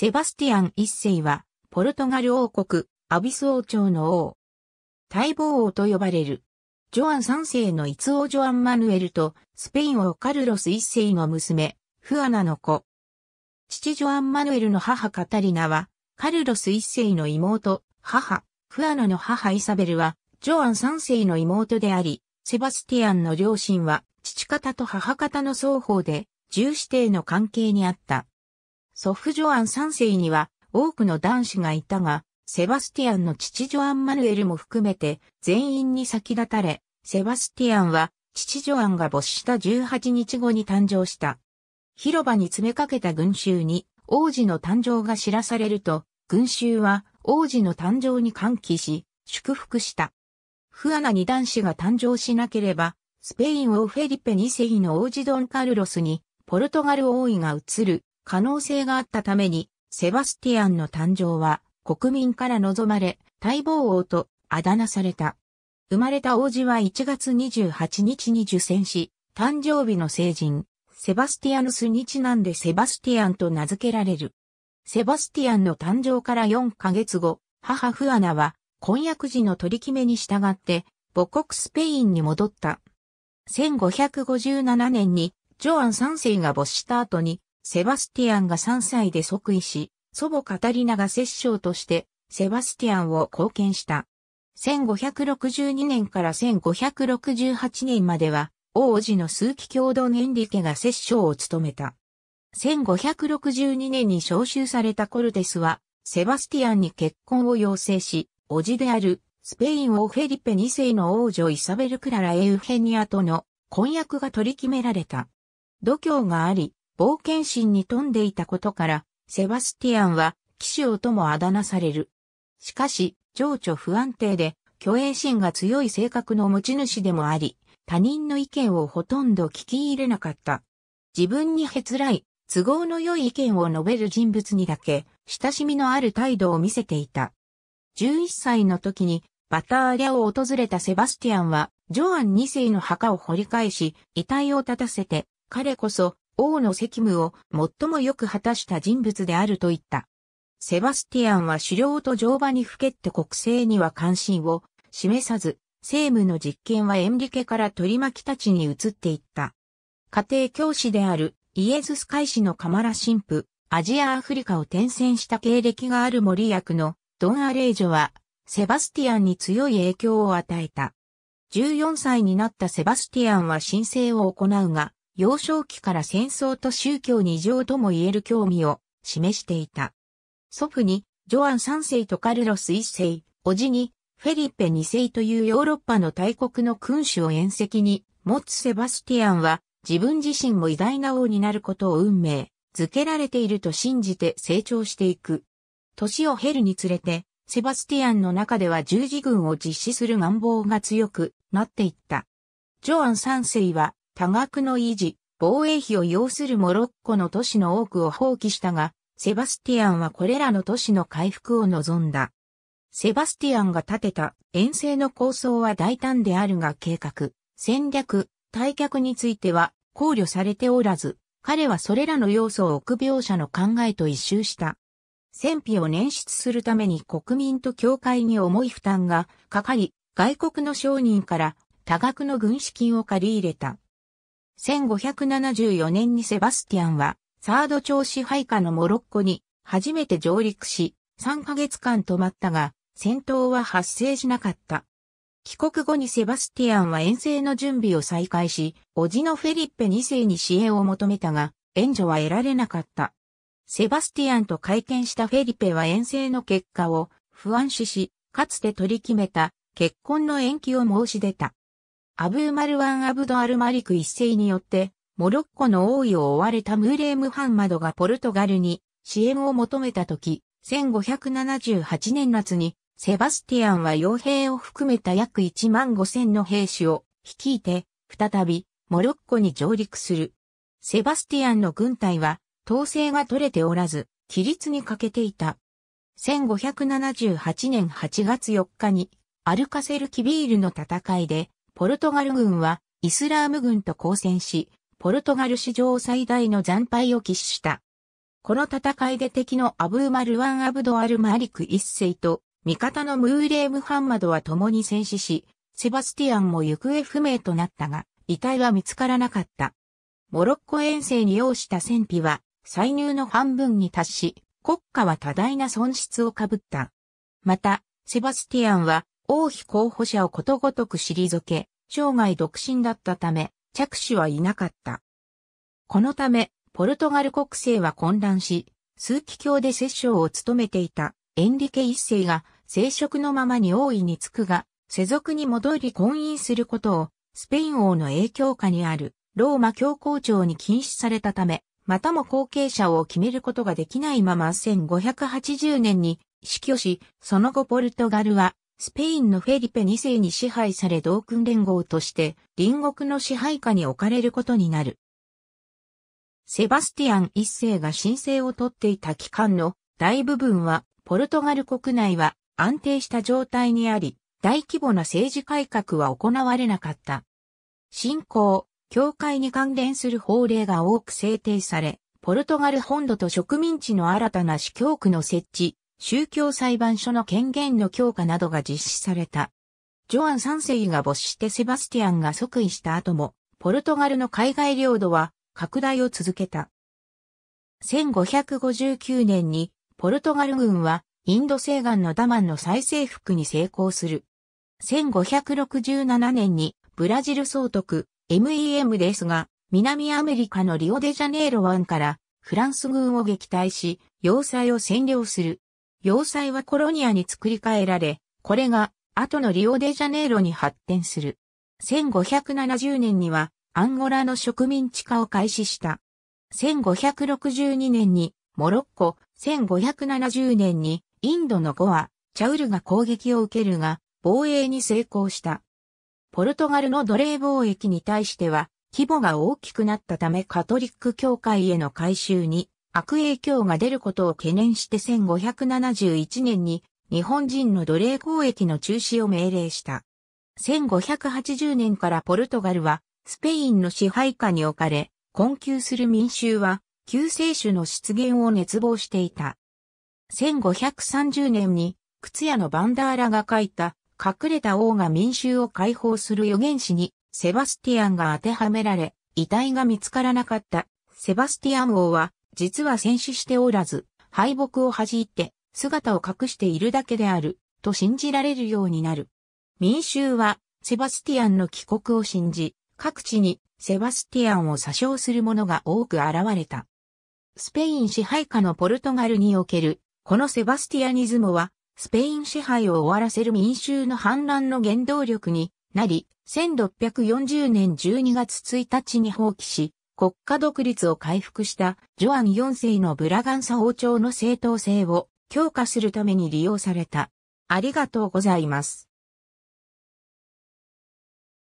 セバスティアン一世は、ポルトガル王国、アビス王朝の王。待望王と呼ばれる。ジョアン三世の逸王ジョアン・マヌエルと、スペイン王カルロス一世の娘、フアナの子。父ジョアン・マヌエルの母カタリナは、カルロス一世の妹、母、フアナの母イサベルは、ジョアン三世の妹であり、セバスティアンの両親は、父方と母方の双方で、重視帝の関係にあった。祖父ジョアン3世には多くの男子がいたが、セバスティアンの父ジョアン・マヌエルも含めて全員に先立たれ、セバスティアンは父ジョアンが没した18日後に誕生した。広場に詰めかけた群衆に王子の誕生が知らされると、群衆は王子の誕生に歓喜し、祝福した。フアナに男子が誕生しなければ、スペイン王フェリペ2世の王子ドン・カルロスに、ポルトガル王位が移る可能性があったために、セバスティアンの誕生は国民から望まれ、待望王とあだ名された。生まれた王子は1月28日に受選し、誕生日の成人、セバスティアヌスにちなんでセバスティアンと名付けられる。セバスティアンの誕生から4ヶ月後、母フアナは婚約時の取り決めに従って母国スペインに戻った。1557年にジョアン3世が没した後にセバスティアンが3歳で即位し、祖母カタリナが摂政として、セバスティアンを貢献した。1562年から1568年までは、王子の数奇共同年利家が摂政を務めた。1562年に召集されたコルテスは、セバスティアンに結婚を要請し、叔父である、スペイン王フェリペ2世の王女イサベル・クララ・エウヘニアとの婚約が取り決められた。度胸があり、冒険心に富んでいたことから、セバスティアンは騎士王ともあだ名される。しかし、情緒不安定で、虚栄心が強い性格の持ち主でもあり、他人の意見をほとんど聞き入れなかった。自分にへつらい、都合の良い意見を述べる人物にだけ、親しみのある態度を見せていた。11歳の時に、バターリャを訪れたセバスティアンは、ジョアン2世の墓を掘り返し、遺体を立たせて、彼こそ、王の責務を最もよく果たした人物であると言った。セバスティアンは狩猟と乗馬にふけって国政には関心を示さず、政務の実験はエンリケから取り巻きたちに移っていった。家庭教師であるイエズス会士のカマラ神父、アジア・アフリカを転戦した経歴がある森役のドン・アレージョは、セバスティアンに強い影響を与えた。14歳になったセバスティアンは申請を行うが、幼少期から戦争と宗教に異常とも言える興味を示していた。祖父に、ジョアン3世とカルロス1世、叔父に、フェリッペ2世というヨーロッパの大国の君主を宴席に持つセバスティアンは、自分自身も偉大な王になることを運命付けられていると信じて成長していく。年を経るにつれて、セバスティアンの中では十字軍を実施する願望が強くなっていった。ジョアン3世は多額の維持、防衛費を要するモロッコの都市の多くを放棄したが、セバスティアンはこれらの都市の回復を望んだ。セバスティアンが建てた遠征の構想は大胆であるが計画、戦略、退却については考慮されておらず、彼はそれらの要素を臆病者の考えと一周した。戦費を捻出するために国民と教会に重い負担がかかり、外国の商人から多額の軍資金を借り入れた。1574年にセバスティアンは、サード朝支配下のモロッコに初めて上陸し、3ヶ月間止まったが、戦闘は発生しなかった。帰国後にセバスティアンは遠征の準備を再開し、叔父のフェリッペ2世に支援を求めたが、援助は得られなかった。セバスティアンと会見したフェリペは遠征の結果を不安視し、かつて取り決めた結婚の延期を申し出た。アブーマルワン・アブド・アルマリク一世によって、モロッコの王位を追われたムーレー・ムハンマドがポルトガルに支援を求めたとき、1578年夏に、セバスティアンは傭兵を含めた約1万5千の兵士を率いて、再び、モロッコに上陸する。セバスティアンの軍隊は、統制が取れておらず、規律に欠けていた。1578年8月4日に、アルカセル・キビールの戦いで、ポルトガル軍はイスラーム軍と交戦し、ポルトガル史上最大の惨敗を喫した。この戦いで敵のアブーマルワン・アブドアル・マリク一世と、味方のムーレー・ムハンマドは共に戦死し、セバスティアンも行方不明となったが、遺体は見つからなかった。モロッコ遠征に要した戦費は、歳入の半分に達し、国家は多大な損失をかぶった。また、セバスティアンは、王妃候補者をことごとく退け、生涯独身だったため、着手はいなかった。このため、ポルトガル国政は混乱し、枢機卿で摂政を務めていたエンリケ一世が生殖のままに王位につくが、世俗に戻り婚姻することを、スペイン王の影響下にあるローマ教皇庁に禁止されたため、またも後継者を決めることができないまま1580年に死去し、その後ポルトガルはスペインのフェリペ2世に支配され同訓連合として隣国の支配下に置かれることになる。セバスティアン1世が申請を取っていた期間の大部分はポルトガル国内は安定した状態にあり、大規模な政治改革は行われなかった。信仰、教会に関連する法令が多く制定され、ポルトガル本土と植民地の新たな司教区の設置、宗教裁判所の権限の強化などが実施された。ジョアン三世が没してセバスティアンが即位した後も、ポルトガルの海外領土は拡大を続けた。1559年にポルトガル軍はインド西岸のダマンの再征服に成功する。1567年にブラジル総督 MEM ですが、南アメリカのリオデジャネイロ湾からフランス軍を撃退し、要塞を占領する。要塞はコロニアに作り変えられ、これが後のリオデジャネイロに発展する。1570年にはアンゴラの植民地化を開始した。1562年にモロッコ、1570年にインドのゴア、チャウルが攻撃を受けるが、防衛に成功した。ポルトガルの奴隷貿易に対しては、規模が大きくなったためカトリック教会への改修に悪影響が出ることを懸念して1571年に日本人の奴隷交易の中止を命令した。1580年からポルトガルはスペインの支配下に置かれ、困窮する民衆は救世主の出現を熱望していた。1530年に靴屋のバンダーラが書いた隠れた王が民衆を解放する予言史にセバスティアンが当てはめられ、遺体が見つからなかったセバスティアン王は実は戦死しておらず、敗北を恥じて姿を隠しているだけである、と信じられるようになる。民衆は、セバスティアンの帰国を信じ、各地にセバスティアンを詐称する者が多く現れた。スペイン支配下のポルトガルにおける、このセバスティアニズムは、スペイン支配を終わらせる民衆の反乱の原動力になり、1640年12月1日に放棄し、国家独立を回復したジョアン4世のブラガンサ王朝の正当性を強化するために利用された。ありがとうございます。